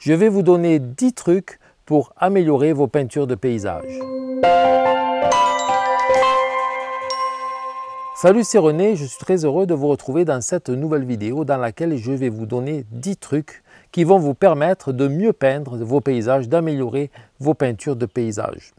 je vais vous donner 10 trucs pour améliorer vos peintures de paysage. Salut, c'est René, je suis très heureux de vous retrouver dans cette nouvelle vidéo dans laquelle je vais vous donner 10 trucs qui vont vous permettre de mieux peindre vos paysages, d'améliorer vos peintures de paysage.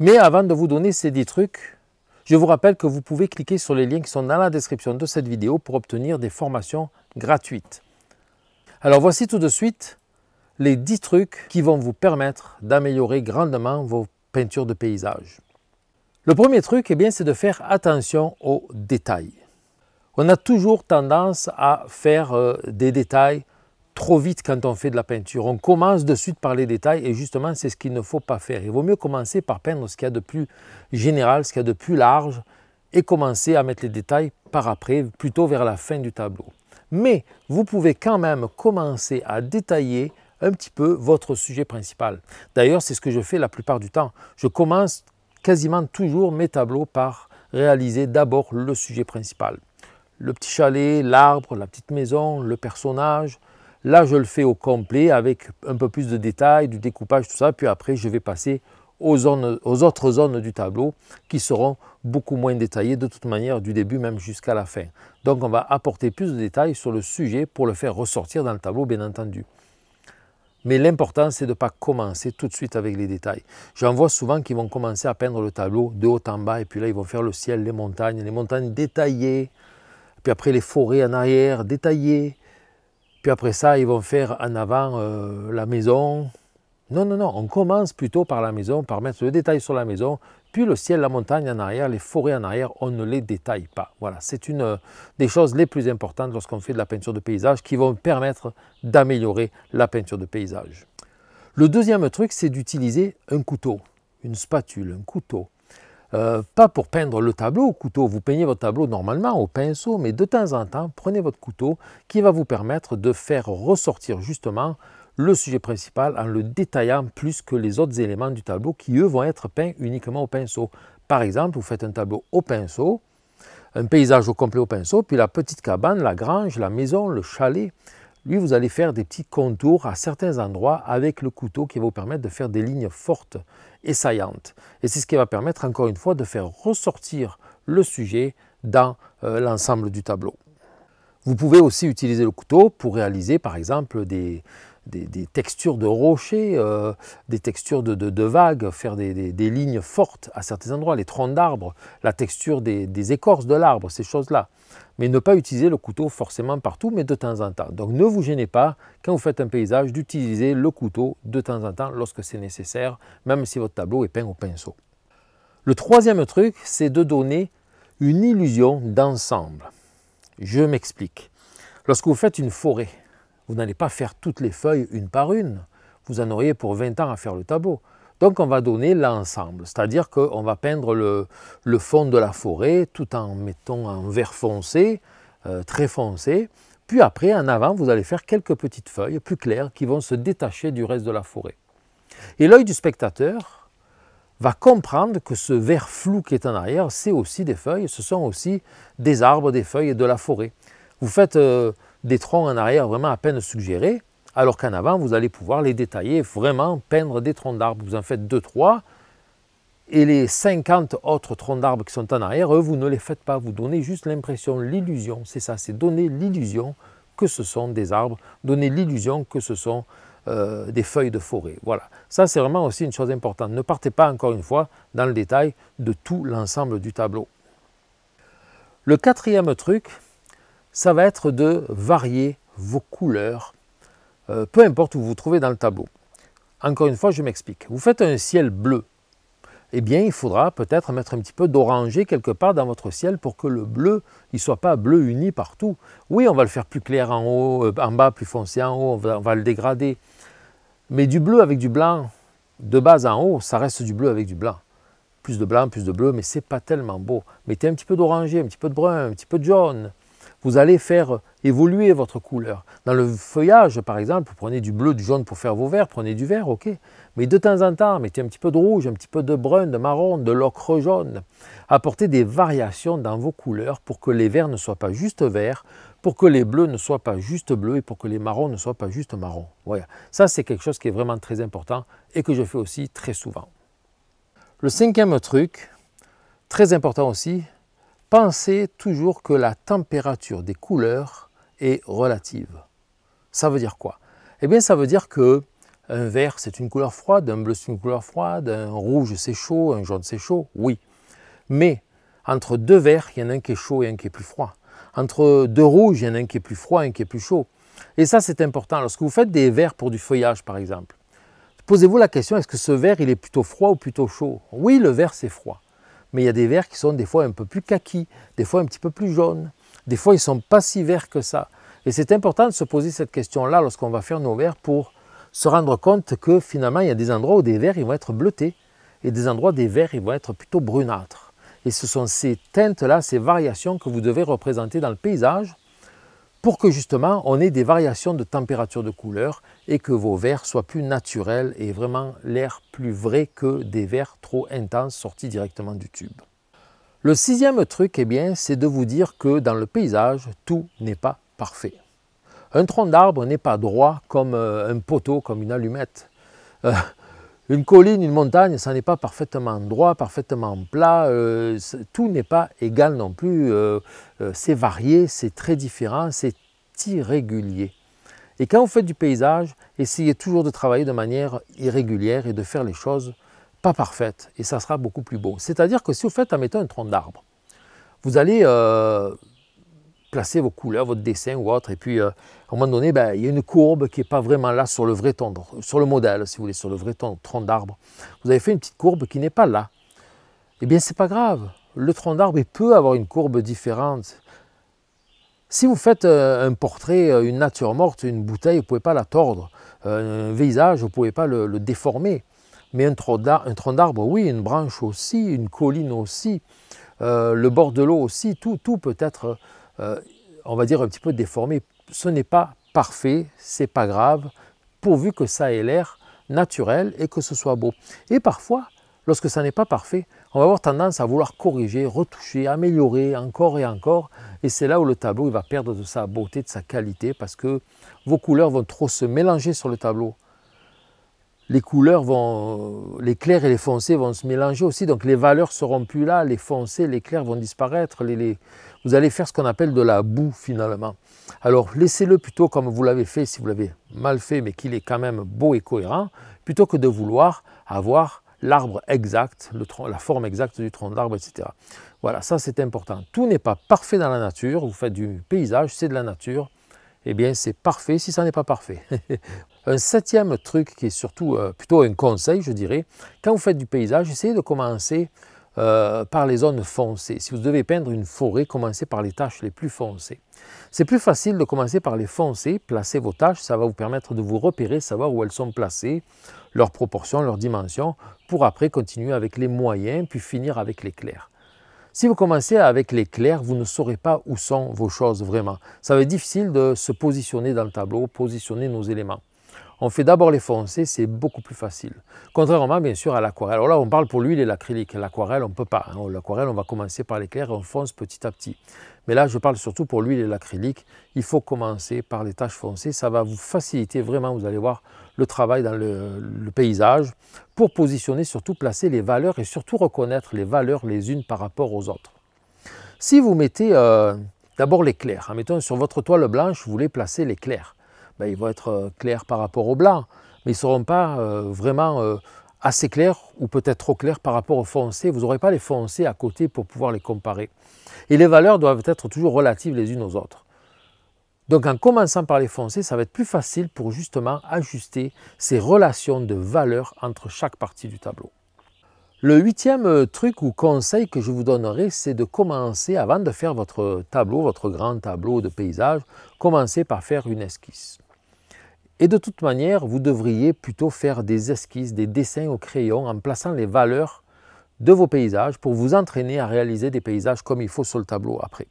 Mais avant de vous donner ces 10 trucs, je vous rappelle que vous pouvez cliquer sur les liens qui sont dans la description de cette vidéo pour obtenir des formations gratuites. Alors voici tout de suite les 10 trucs qui vont vous permettre d'améliorer grandement vos peintures de paysage. Le premier truc, eh bien, c'est de faire attention aux détails. On a toujours tendance à faire euh, des détails trop vite quand on fait de la peinture. On commence de suite par les détails et justement, c'est ce qu'il ne faut pas faire. Il vaut mieux commencer par peindre ce qu'il y a de plus général, ce qu'il y a de plus large et commencer à mettre les détails par après, plutôt vers la fin du tableau. Mais vous pouvez quand même commencer à détailler un petit peu votre sujet principal. D'ailleurs, c'est ce que je fais la plupart du temps. Je commence quasiment toujours mes tableaux par réaliser d'abord le sujet principal. Le petit chalet, l'arbre, la petite maison, le personnage. Là, je le fais au complet avec un peu plus de détails, du découpage, tout ça. Puis après, je vais passer aux, aux autres zones du tableau qui seront beaucoup moins détaillées de toute manière du début même jusqu'à la fin. Donc on va apporter plus de détails sur le sujet pour le faire ressortir dans le tableau bien entendu. Mais l'important, c'est de ne pas commencer tout de suite avec les détails. J'en vois souvent qui vont commencer à peindre le tableau de haut en bas, et puis là, ils vont faire le ciel, les montagnes, les montagnes détaillées, puis après les forêts en arrière, détaillées, puis après ça, ils vont faire en avant euh, la maison. Non, non, non, on commence plutôt par la maison, par mettre le détail sur la maison, puis le ciel, la montagne en arrière, les forêts en arrière, on ne les détaille pas. Voilà, c'est une euh, des choses les plus importantes lorsqu'on fait de la peinture de paysage qui vont permettre d'améliorer la peinture de paysage. Le deuxième truc, c'est d'utiliser un couteau, une spatule, un couteau. Euh, pas pour peindre le tableau au couteau, vous peignez votre tableau normalement au pinceau, mais de temps en temps, prenez votre couteau qui va vous permettre de faire ressortir justement le sujet principal en le détaillant plus que les autres éléments du tableau qui, eux, vont être peints uniquement au pinceau. Par exemple, vous faites un tableau au pinceau, un paysage au complet au pinceau, puis la petite cabane, la grange, la maison, le chalet. Lui, vous allez faire des petits contours à certains endroits avec le couteau qui va vous permettre de faire des lignes fortes et saillantes. Et c'est ce qui va permettre, encore une fois, de faire ressortir le sujet dans euh, l'ensemble du tableau. Vous pouvez aussi utiliser le couteau pour réaliser, par exemple, des, des, textures de rochers, euh, des textures de, vagues, faire des, des, lignes fortes à certains endroits, les troncs d'arbres, la texture des, écorces de l'arbre, ces choses-là. Mais ne pas utiliser le couteau forcément partout, mais de temps en temps. Donc ne vous gênez pas, quand vous faites un paysage, d'utiliser le couteau de temps en temps lorsque c'est nécessaire, même si votre tableau est peint au pinceau. Le troisième truc, c'est de donner une illusion d'ensemble. Je m'explique. Lorsque vous faites une forêt, vous n'allez pas faire toutes les feuilles une par une. Vous en auriez pour 20 ans à faire le tableau. Donc on va donner l'ensemble, c'est-à-dire qu'on va peindre le, fond de la forêt tout en mettant un vert foncé, euh, très foncé. Puis après, en avant, vous allez faire quelques petites feuilles plus claires qui vont se détacher du reste de la forêt. Et l'œil du spectateur va comprendre que ce vert flou qui est en arrière, c'est aussi des feuilles, ce sont aussi des arbres, des feuilles et de la forêt. Vous faites... Euh, des troncs en arrière vraiment à peine suggérés, alors qu'en avant, vous allez pouvoir les détailler, vraiment peindre des troncs d'arbres. Vous en faites deux, trois, et les 50 autres troncs d'arbres qui sont en arrière, eux, vous ne les faites pas, vous donnez juste l'impression, l'illusion, c'est ça, c'est donner l'illusion que ce sont des arbres, donner l'illusion que ce sont euh, des feuilles de forêt. Voilà, ça c'est vraiment aussi une chose importante. Ne partez pas encore une fois dans le détail de tout l'ensemble du tableau. Le quatrième truc, ça va être de varier vos couleurs, euh, peu importe où vous vous trouvez dans le tableau. Encore une fois, je m'explique. Vous faites un ciel bleu. Eh bien, il faudra peut-être mettre un petit peu d'oranger quelque part dans votre ciel pour que le bleu ne soit pas bleu uni partout. Oui, on va le faire plus clair en haut, euh, en bas, plus foncé en haut, on va, le dégrader. Mais du bleu avec du blanc, de base en haut, ça reste du bleu avec du blanc. Plus de blanc, plus de bleu, mais c'est pas tellement beau. Mettez un petit peu d'oranger, un petit peu de brun, un petit peu de jaune, vous allez faire évoluer votre couleur. Dans le feuillage, par exemple, vous prenez du bleu, du jaune pour faire vos verts, prenez du vert, ok. Mais de temps en temps, mettez un petit peu de rouge, un petit peu de brun, de marron, de l'ocre jaune. Apportez des variations dans vos couleurs pour que les verts ne soient pas juste verts, pour que les bleus ne soient pas juste bleus et pour que les marrons ne soient pas juste marrons. Voilà. Ça, c'est quelque chose qui est vraiment très important et que je fais aussi très souvent. Le cinquième truc, très important aussi, pensez toujours que la température des couleurs est relative. Ça veut dire quoi Eh bien, ça veut dire que un vert, c'est une couleur froide, un bleu, c'est une couleur froide, un rouge, c'est chaud, un jaune, c'est chaud, oui. Mais entre deux verts, il y en a un qui est chaud et un qui est plus froid. Entre deux rouges, il y en a un qui est plus froid et un qui est plus chaud. Et ça, c'est important. Lorsque vous faites des verts pour du feuillage, par exemple, posez-vous la question, est-ce que ce vert, il est plutôt froid ou plutôt chaud Oui, le vert, c'est froid mais il y a des verts qui sont des fois un peu plus kaki, des fois un petit peu plus jaunes, des fois ils ne sont pas si verts que ça. Et c'est important de se poser cette question-là lorsqu'on va faire nos verres pour se rendre compte que finalement il y a des endroits où des verts ils vont être bleutés et des endroits où des verts ils vont être plutôt brunâtres. Et ce sont ces teintes-là, ces variations que vous devez représenter dans le paysage pour que justement on ait des variations de température de couleur et que vos verres soient plus naturels et vraiment l'air plus vrai que des verres trop intenses sortis directement du tube. Le sixième truc, eh bien, c'est de vous dire que dans le paysage, tout n'est pas parfait. Un tronc d'arbre n'est pas droit comme euh, un poteau, comme une allumette. Euh, une colline, une montagne, ça n'est pas parfaitement droit, parfaitement plat, euh, tout n'est pas égal non plus, euh, euh, c'est varié, c'est très différent, c'est irrégulier. Et quand vous faites du paysage, essayez toujours de travailler de manière irrégulière et de faire les choses pas parfaites, et ça sera beaucoup plus beau. C'est-à-dire que si vous faites, mettant un tronc d'arbre, vous allez placez vos couleurs, votre dessin ou autre. Et puis, euh, à un moment donné, ben, il y a une courbe qui n'est pas vraiment là sur le vrai tronc sur le modèle, si vous voulez, sur le vrai tronc d'arbre. Vous avez fait une petite courbe qui n'est pas là. Eh bien, ce n'est pas grave. Le tronc d'arbre, peut avoir une courbe différente. Si vous faites euh, un portrait, euh, une nature morte, une bouteille, vous ne pouvez pas la tordre. Un visage, vous ne pouvez pas le, déformer. Mais un tronc d'arbre, oui, une branche aussi, une colline aussi, le bord de l'eau aussi, tout, tout peut être euh, on va dire, un petit peu déformé. Ce n'est pas parfait, c'est pas grave, pourvu que ça ait l'air naturel et que ce soit beau. Et parfois, lorsque ça n'est pas parfait, on va avoir tendance à vouloir corriger, retoucher, améliorer encore et encore. Et c'est là où le tableau va perdre de sa beauté, de sa qualité, parce que vos couleurs vont trop se mélanger sur le tableau les couleurs vont, les clairs et les foncés vont se mélanger aussi, donc les valeurs seront plus là, les foncés, les clairs vont disparaître, les, vous allez faire ce qu'on appelle de la boue finalement. Alors laissez-le plutôt comme vous l'avez fait, si vous l'avez mal fait, mais qu'il est quand même beau et cohérent, plutôt que de vouloir avoir l'arbre exact, le la forme exacte du tronc d'arbre, etc. Voilà, ça c'est important. Tout n'est pas parfait dans la nature, vous faites du paysage, c'est de la nature, eh bien c'est parfait si ça n'est pas parfait. Un septième truc qui est surtout euh, plutôt un conseil, je dirais, quand vous faites du paysage, essayez de commencer euh, par les zones foncées. Si vous devez peindre une forêt, commencez par les tâches les plus foncées. C'est plus facile de commencer par les foncées, placer vos tâches, ça va vous permettre de vous repérer, savoir où elles sont placées, leurs proportions, leurs dimensions, pour après continuer avec les moyens, puis finir avec les clairs. Si vous commencez avec les clairs, vous ne saurez pas où sont vos choses vraiment. Ça va être difficile de se positionner dans le tableau, positionner nos éléments. On fait d'abord les foncés, c'est beaucoup plus facile. Contrairement bien sûr à l'aquarelle. Alors là, on parle pour l'huile et l'acrylique. L'aquarelle, on ne peut pas. Hein. L'aquarelle, on va commencer par l'éclair et on fonce petit à petit. Mais là, je parle surtout pour l'huile et l'acrylique. Il faut commencer par les taches foncées. Ça va vous faciliter vraiment, vous allez voir, le travail dans le, paysage pour positionner, surtout placer les valeurs et surtout reconnaître les valeurs les unes par rapport aux autres. Si vous mettez euh, d'abord l'éclair, en hein, mettons sur votre toile blanche, vous voulez placer l'éclair. Ben, ils vont être euh, clairs par rapport au blanc, mais ils ne seront pas euh, vraiment euh, assez clairs ou peut-être trop clairs par rapport au foncé. Vous n'aurez pas les foncés à côté pour pouvoir les comparer. Et les valeurs doivent être toujours relatives les unes aux autres. Donc en commençant par les foncés, ça va être plus facile pour justement ajuster ces relations de valeurs entre chaque partie du tableau. Le huitième truc ou conseil que je vous donnerai, c'est de commencer, avant de faire votre tableau, votre grand tableau de paysage, commencer par faire une esquisse. Et de toute manière, vous devriez plutôt faire des esquisses, des dessins au crayon en plaçant les valeurs de vos paysages pour vous entraîner à réaliser des paysages comme il faut sur le tableau après.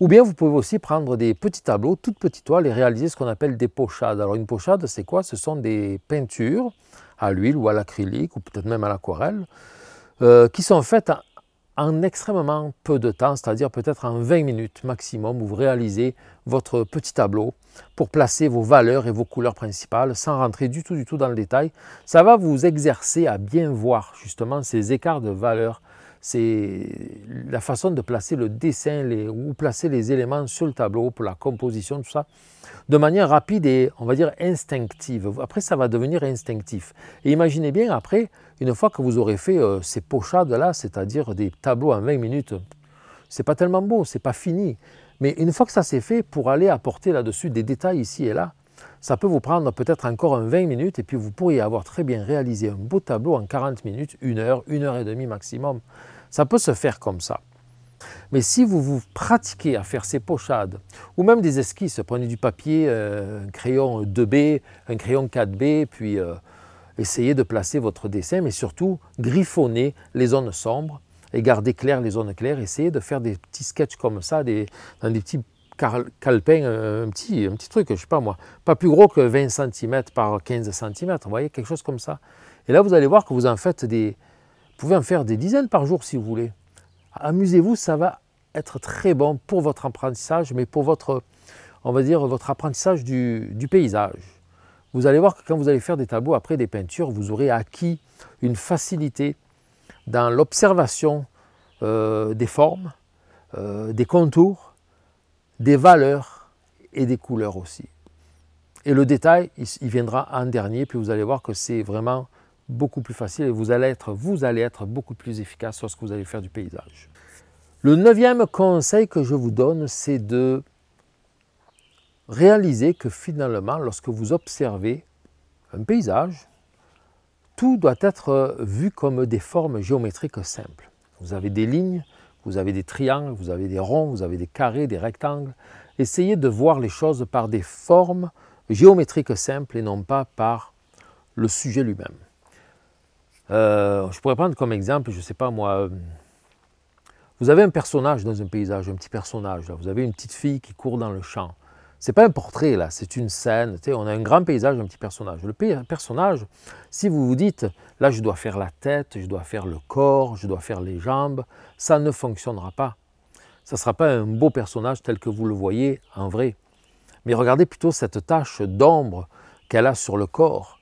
Ou bien vous pouvez aussi prendre des petits tableaux, toutes petites toiles et réaliser ce qu'on appelle des pochades. Alors une pochade, c'est quoi Ce sont des peintures à l'huile ou à l'acrylique ou peut-être même à l'aquarelle euh, qui sont faites en extrêmement peu de temps, c'est-à-dire peut-être en 20 minutes maximum, où vous réalisez votre petit tableau pour placer vos valeurs et vos couleurs principales sans rentrer du tout du tout dans le détail. Ça va vous exercer à bien voir justement ces écarts de valeurs c'est la façon de placer le dessin ou placer les éléments sur le tableau pour la composition, tout ça, de manière rapide et, on va dire, instinctive. Après, ça va devenir instinctif. Et imaginez bien, après, une fois que vous aurez fait euh, ces pochades-là, c'est-à-dire des tableaux en 20 minutes, c'est pas tellement beau, c'est pas fini. Mais une fois que ça s'est fait, pour aller apporter là-dessus des détails ici et là, ça peut vous prendre peut-être encore un 20 minutes et puis vous pourriez avoir très bien réalisé un beau tableau en 40 minutes, une heure, une heure et demie maximum. Ça peut se faire comme ça. Mais si vous vous pratiquez à faire ces pochades, ou même des esquisses, prenez du papier, euh, un crayon 2B, un crayon 4B, puis euh, essayez de placer votre dessin, mais surtout griffonnez les zones sombres et gardez claires les zones claires. Essayez de faire des petits sketchs comme ça, des, dans des petits calepin, euh, un petit, truc, je sais pas moi, pas plus gros que 20 cm par 15 cm, vous voyez, quelque chose comme ça. Et là, vous allez voir que vous en faites des... Vous pouvez en faire des dizaines par jour si vous voulez. Amusez-vous, ça va être très bon pour votre apprentissage, mais pour votre, on va dire, votre apprentissage du, paysage. Vous allez voir que quand vous allez faire des tableaux après des peintures, vous aurez acquis une facilité dans l'observation euh, des formes, euh, des contours, des valeurs et des couleurs aussi. Et le détail, il, viendra en dernier, puis vous allez voir que c'est vraiment beaucoup plus facile et vous allez être, vous allez être beaucoup plus efficace sur ce que vous allez faire du paysage. Le neuvième conseil que je vous donne, c'est de réaliser que finalement, lorsque vous observez un paysage, tout doit être vu comme des formes géométriques simples. Vous avez des lignes, vous avez des triangles, vous avez des ronds, vous avez des carrés, des rectangles. Essayez de voir les choses par des formes géométriques simples et non pas par le sujet lui-même. Euh, je pourrais prendre comme exemple, je ne sais pas moi, euh, vous avez un personnage dans un paysage, un petit personnage. Là. Vous avez une petite fille qui court dans le champ c'est pas un portrait là, c'est une scène. On a un grand paysage, un petit personnage. Le personnage, si vous vous dites, là je dois faire la tête, je dois faire le corps, je dois faire les jambes, ça ne fonctionnera pas. Ça ne sera pas un beau personnage tel que vous le voyez en vrai. Mais regardez plutôt cette tache d'ombre qu'elle a sur le corps.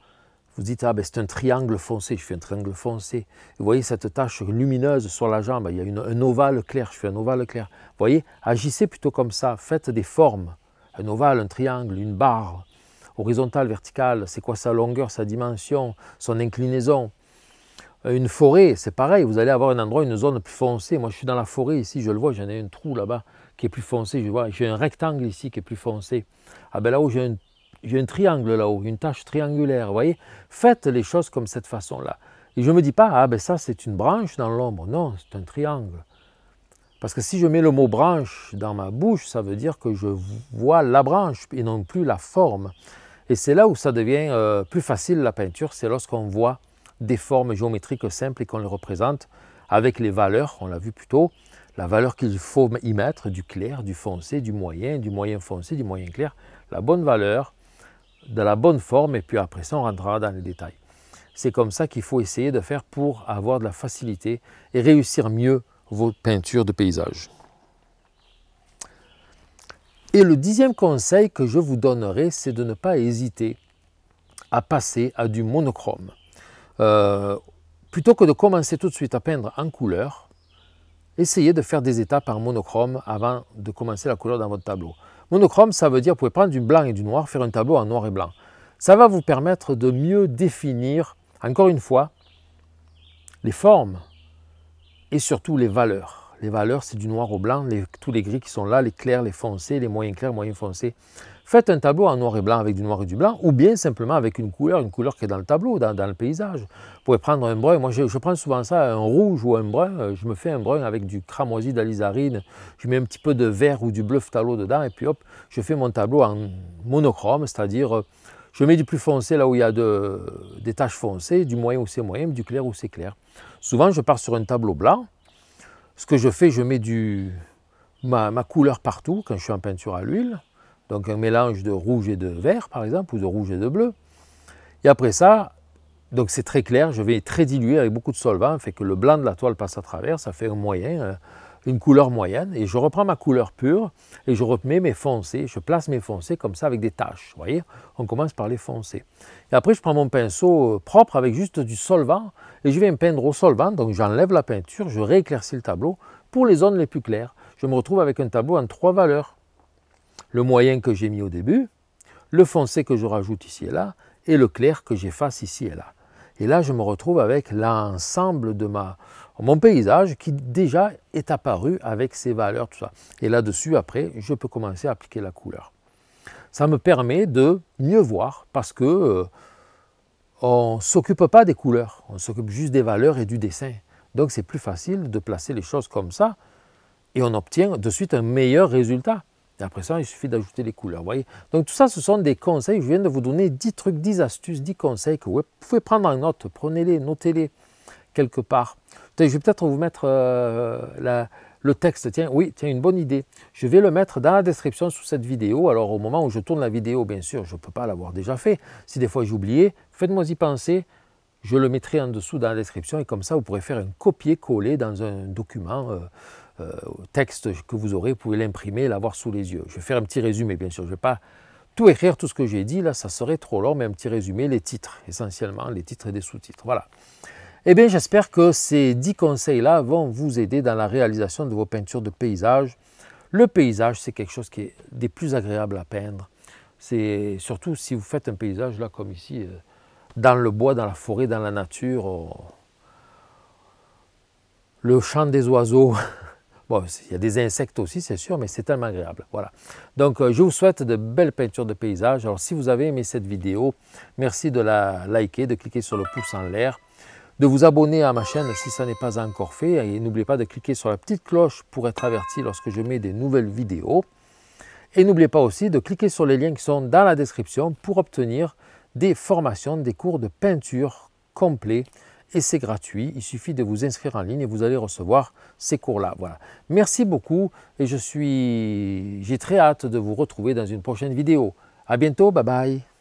Vous dites, ah ben c'est un triangle foncé, je fais un triangle foncé. Vous voyez cette tache lumineuse sur la jambe, il y a un ovale clair, je fais un ovale clair. Vous voyez, agissez plutôt comme ça, faites des formes un ovale, un triangle, une barre horizontale, verticale, c'est quoi sa longueur, sa dimension, son inclinaison. Euh, une forêt, c'est pareil, vous allez avoir un endroit, une zone plus foncée. Moi, je suis dans la forêt ici, je le vois, j'en ai un trou là-bas qui est plus foncé, je vois, j'ai un rectangle ici qui est plus foncé. Ah ben là-haut, j'ai un, triangle là-haut, une tache triangulaire, vous voyez Faites les choses comme cette façon-là. Et je ne me dis pas, ah ben ça c'est une branche dans l'ombre, non, c'est un triangle. Parce que si je mets le mot branche dans ma bouche, ça veut dire que je vois la branche et non plus la forme. Et c'est là où ça devient euh, plus facile la peinture, c'est lorsqu'on voit des formes géométriques simples et qu'on les représente avec les valeurs, on l'a vu plus tôt, la valeur qu'il faut y mettre, du clair, du foncé, du moyen, du moyen foncé, du moyen clair, la bonne valeur, de la bonne forme, et puis après ça, on rentrera dans les détails. C'est comme ça qu'il faut essayer de faire pour avoir de la facilité et réussir mieux vos peintures de paysage. Et le dixième conseil que je vous donnerai, c'est de ne pas hésiter à passer à du monochrome. Euh, plutôt que de commencer tout de suite à peindre en couleur, essayez de faire des étapes en monochrome avant de commencer la couleur dans votre tableau. Monochrome, ça veut dire vous pouvez prendre du blanc et du noir, faire un tableau en noir et blanc. Ça va vous permettre de mieux définir, encore une fois, les formes et surtout les valeurs. Les valeurs, c'est du noir au blanc, tous les gris qui sont là, les clairs, les foncés, les moyens clairs, moyens foncés. Faites un tableau en noir et blanc avec du noir et du blanc, ou bien simplement avec une couleur, une couleur qui est dans le tableau, dans, le paysage. Vous pouvez prendre un brun, moi je, je, prends souvent ça, un rouge ou un brun, euh, je me fais un brun avec du cramoisi d'alizarine, je mets un petit peu de vert ou du bleu phtalo dedans, et puis hop, je fais mon tableau en monochrome, c'est-à-dire euh, je mets du plus foncé là où il y a des taches foncées, du moyen où c'est moyen, du clair où c'est clair. Souvent, je pars sur un tableau blanc. Ce que je fais, je mets du, ma, couleur partout quand je suis en peinture à l'huile. Donc un mélange de rouge et de vert, par exemple, ou de rouge et de bleu. Et après ça, donc c'est très clair, je vais très diluer avec beaucoup de solvant, fait que le blanc de la toile passe à travers, ça fait un moyen, euh, une couleur moyenne, et je reprends ma couleur pure, et je remets mes foncés, je place mes foncés comme ça avec des taches, vous voyez On commence par les foncés. Et après, je prends mon pinceau euh, propre avec juste du solvant, et je viens peindre au solvant, donc j'enlève la peinture, je rééclaircis le tableau. Pour les zones les plus claires, je me retrouve avec un tableau en trois valeurs. Le moyen que j'ai mis au début, le foncé que je rajoute ici et là, et le clair que j'efface ici et là. Et là, je me retrouve avec l'ensemble de ma, mon paysage qui déjà est apparu avec ses valeurs, tout ça. Et là-dessus, après, je peux commencer à appliquer la couleur. Ça me permet de mieux voir parce que euh, on ne s'occupe pas des couleurs, on s'occupe juste des valeurs et du dessin. Donc c'est plus facile de placer les choses comme ça et on obtient de suite un meilleur résultat. Et après ça, il suffit d'ajouter les couleurs. Voyez Donc tout ça, ce sont des conseils. Je viens de vous donner 10 trucs, 10 astuces, 10 conseils que vous pouvez prendre en note. Prenez-les, notez-les quelque part je vais peut-être vous mettre euh, le texte. Tiens, oui, tiens, une bonne idée. Je vais le mettre dans la description sous cette vidéo. Alors, au moment où je tourne la vidéo, bien sûr, je ne peux pas l'avoir déjà fait. Si des fois j'ai oublié, faites-moi y penser. Je le mettrai en dessous dans la description et comme ça, vous pourrez faire un copier-coller dans un document. Euh, euh, texte que vous aurez, vous pouvez l'imprimer l'avoir sous les yeux. Je vais faire un petit résumé, bien sûr. Je ne vais pas tout écrire, tout ce que j'ai dit, là, ça serait trop long, mais un petit résumé, les titres, essentiellement, les titres et des sous-titres. Voilà. Eh bien, j'espère que ces 10 conseils-là vont vous aider dans la réalisation de vos peintures de paysage. Le paysage, c'est quelque chose qui est des plus agréables à peindre. C'est surtout si vous faites un paysage là comme ici, euh, dans le bois, dans la forêt, dans la nature. Oh. Le chant des oiseaux. Bon, il y a des insectes aussi, c'est sûr, mais c'est tellement agréable. Voilà. Donc, euh, je vous souhaite de belles peintures de paysage. Alors, si vous avez aimé cette vidéo, merci de la liker, de cliquer sur le pouce en l'air de vous abonner à ma chaîne si ça n'est pas encore fait. Et n'oubliez pas de cliquer sur la petite cloche pour être averti lorsque je mets des nouvelles vidéos. Et n'oubliez pas aussi de cliquer sur les liens qui sont dans la description pour obtenir des formations, des cours de peinture complets. Et c'est gratuit, il suffit de vous inscrire en ligne et vous allez recevoir ces cours-là. Voilà. Merci beaucoup et je suis, j'ai très hâte de vous retrouver dans une prochaine vidéo. À bientôt, bye bye.